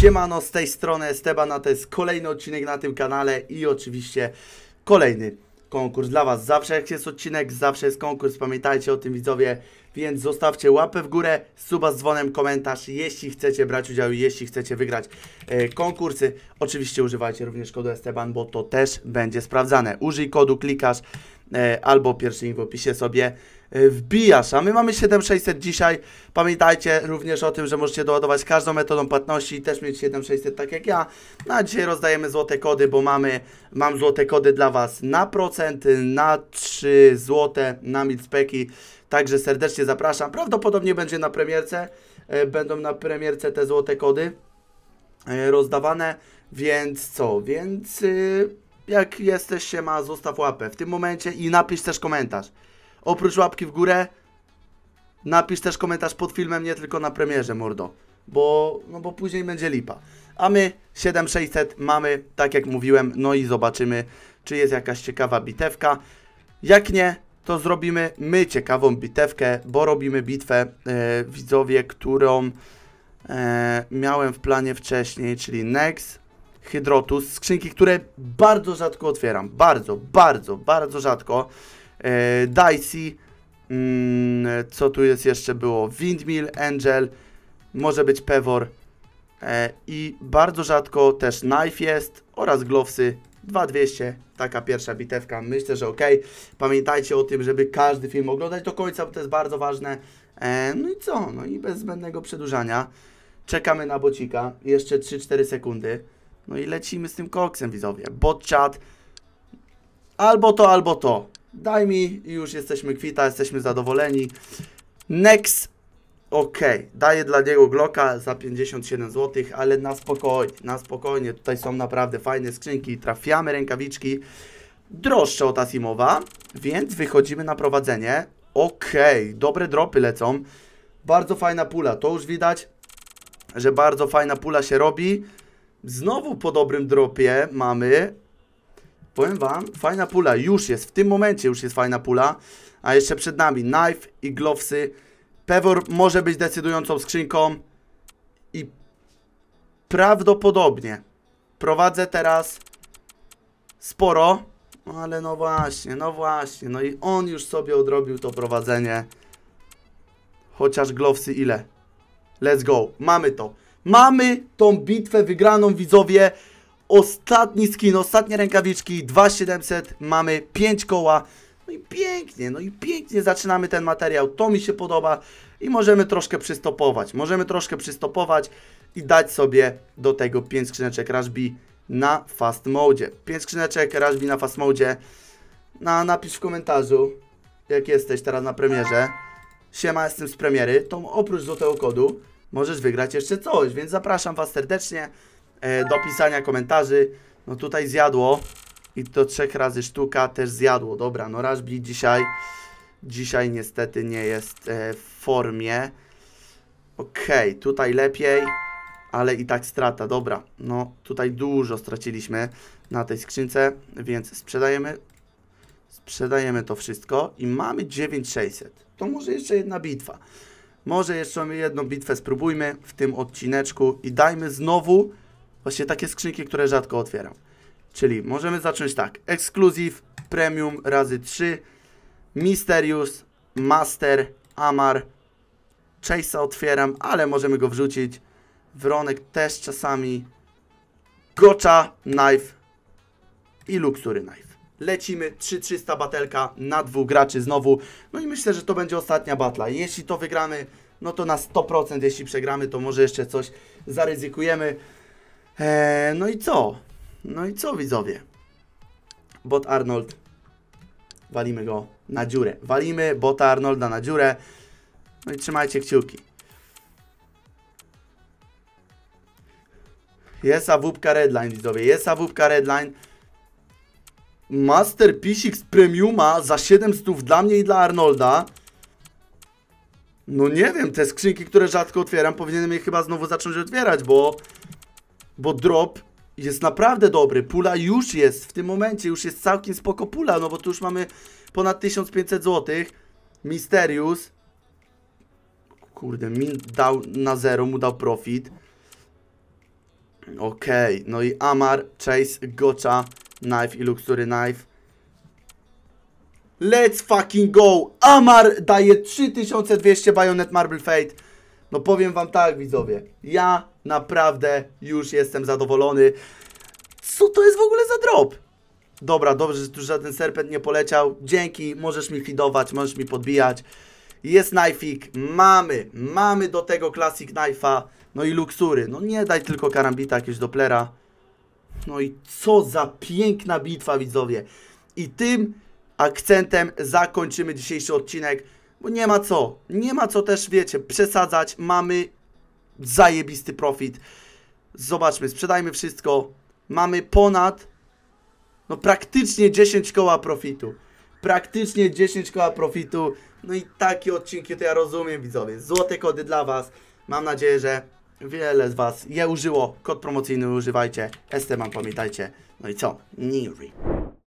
Siemano, z tej strony Esteban, a to jest kolejny odcinek na tym kanale i oczywiście kolejny konkurs dla Was. Zawsze jak jest odcinek, zawsze jest konkurs, pamiętajcie o tym widzowie, więc zostawcie łapę w górę, suba z dzwonem, komentarz, jeśli chcecie brać udział i jeśli chcecie wygrać e, konkursy. Oczywiście używajcie również kodu Esteban, bo to też będzie sprawdzane. Użyj kodu, klikasz, E, albo pierwszy w opisie sobie e, wbijasz. A my mamy 7600 dzisiaj. Pamiętajcie również o tym, że możecie doładować każdą metodą płatności i też mieć 7600 tak jak ja. No a dzisiaj rozdajemy złote kody, bo mamy, mam złote kody dla Was na procent, na 3 złote, na milspeki. Także serdecznie zapraszam. Prawdopodobnie będzie na premierce. E, będą na premierce te złote kody rozdawane, więc co? Więc... Yy jak jesteś się ma, zostaw łapę w tym momencie i napisz też komentarz. Oprócz łapki w górę, napisz też komentarz pod filmem, nie tylko na premierze, mordo. Bo, no bo później będzie lipa. A my 7600 mamy, tak jak mówiłem, no i zobaczymy, czy jest jakaś ciekawa bitewka. Jak nie, to zrobimy my ciekawą bitewkę, bo robimy bitwę e, widzowie, którą e, miałem w planie wcześniej, czyli Next Hydrotus, skrzynki, które bardzo rzadko otwieram, bardzo, bardzo, bardzo rzadko. E, Dicey, mm, co tu jest jeszcze było, Windmill, Angel, może być Pewor e, i bardzo rzadko też Knife jest oraz Glovesy 2200, taka pierwsza bitewka, myślę, że ok. Pamiętajcie o tym, żeby każdy film oglądać do końca, bo to jest bardzo ważne. E, no i co, no i bez zbędnego przedłużania. Czekamy na bocika, jeszcze 3-4 sekundy. No i lecimy z tym koksem, widzowie. Bot chat. Albo to, albo to. Daj mi i już jesteśmy kwita, jesteśmy zadowoleni. Next. Ok, daję dla niego Glocka za 57 zł, ale na spokojnie, na spokojnie. Tutaj są naprawdę fajne skrzynki, trafiamy rękawiczki. Droższe od Asimowa, więc wychodzimy na prowadzenie. Ok, dobre dropy lecą. Bardzo fajna pula, to już widać, że bardzo fajna pula się robi. Znowu po dobrym dropie mamy. Powiem wam, fajna pula. Już jest, w tym momencie już jest fajna pula. A jeszcze przed nami knife i Glovesy Pewor może być decydującą skrzynką. I prawdopodobnie prowadzę teraz sporo. No ale no właśnie, no właśnie. No i on już sobie odrobił to prowadzenie. Chociaż Glovesy ile? Let's go. Mamy to. Mamy tą bitwę wygraną, widzowie. Ostatni skin, ostatnie rękawiczki, 2700, mamy 5 koła. No i pięknie, no i pięknie zaczynamy ten materiał, to mi się podoba i możemy troszkę przystopować, możemy troszkę przystopować i dać sobie do tego 5 skrzyneczek Rashby na fast mode. 5 skrzyneczek Rashby na fast mode. Na, napisz w komentarzu, jak jesteś teraz na premierze. Siema, jestem z premiery. To oprócz złotego kodu możesz wygrać jeszcze coś, więc zapraszam Was serdecznie e, do pisania komentarzy. No tutaj zjadło i to trzech razy sztuka też zjadło. Dobra, no Rashbi dzisiaj, dzisiaj niestety nie jest e, w formie. Okej, okay, tutaj lepiej, ale i tak strata. Dobra, no tutaj dużo straciliśmy na tej skrzynce, więc sprzedajemy sprzedajemy to wszystko i mamy 9600. To może jeszcze jedna bitwa. Może jeszcze jedną bitwę spróbujmy w tym odcineczku i dajmy znowu właśnie takie skrzynki, które rzadko otwieram. Czyli możemy zacząć tak. Ekskluzyw, premium razy 3, Mysterius, Master, Amar. Chase'a otwieram, ale możemy go wrzucić. Wronek też czasami. gocha, Knife i Luxury Knife lecimy, 3-300 batelka na dwóch graczy znowu. No i myślę, że to będzie ostatnia batla. Jeśli to wygramy, no to na 100%, jeśli przegramy, to może jeszcze coś zaryzykujemy. Eee, no i co? No i co widzowie? Bot Arnold, walimy go na dziurę. Walimy Bota Arnolda na dziurę. No i trzymajcie kciuki. Jest awupka redline widzowie, jest awupka redline. Master Pisik z Premiuma za 700 dla mnie i dla Arnolda. No nie wiem, te skrzynki, które rzadko otwieram, powinienem je chyba znowu zacząć otwierać, bo... Bo drop jest naprawdę dobry. Pula już jest w tym momencie, już jest całkiem spoko pula, no bo tu już mamy ponad 1500 zł. Mysterius. Kurde, min dał na zero, mu dał profit. Okej, okay. no i Amar, Chase, Gocha. Knife i Luxury Knife. Let's fucking go! Amar daje 3200 Bayonet Marble Fate. No powiem wam tak, widzowie. Ja naprawdę już jestem zadowolony. Co to jest w ogóle za drop? Dobra, dobrze, że tu żaden serpent nie poleciał. Dzięki, możesz mi feedować, możesz mi podbijać. Jest knifeik, mamy, mamy do tego klasik knife'a. No i luksury. No nie daj tylko karambita jakiegoś Dopplera. No i co za piękna bitwa, widzowie. I tym akcentem zakończymy dzisiejszy odcinek, bo nie ma co. Nie ma co też, wiecie, przesadzać. Mamy zajebisty profit. Zobaczmy, sprzedajmy wszystko. Mamy ponad, no praktycznie 10 koła profitu. Praktycznie 10 koła profitu. No i takie odcinki to ja rozumiem, widzowie. Złote kody dla Was. Mam nadzieję, że Wiele z Was je użyło. Kod promocyjny używajcie. Esteban pamiętajcie. No i co? Niri.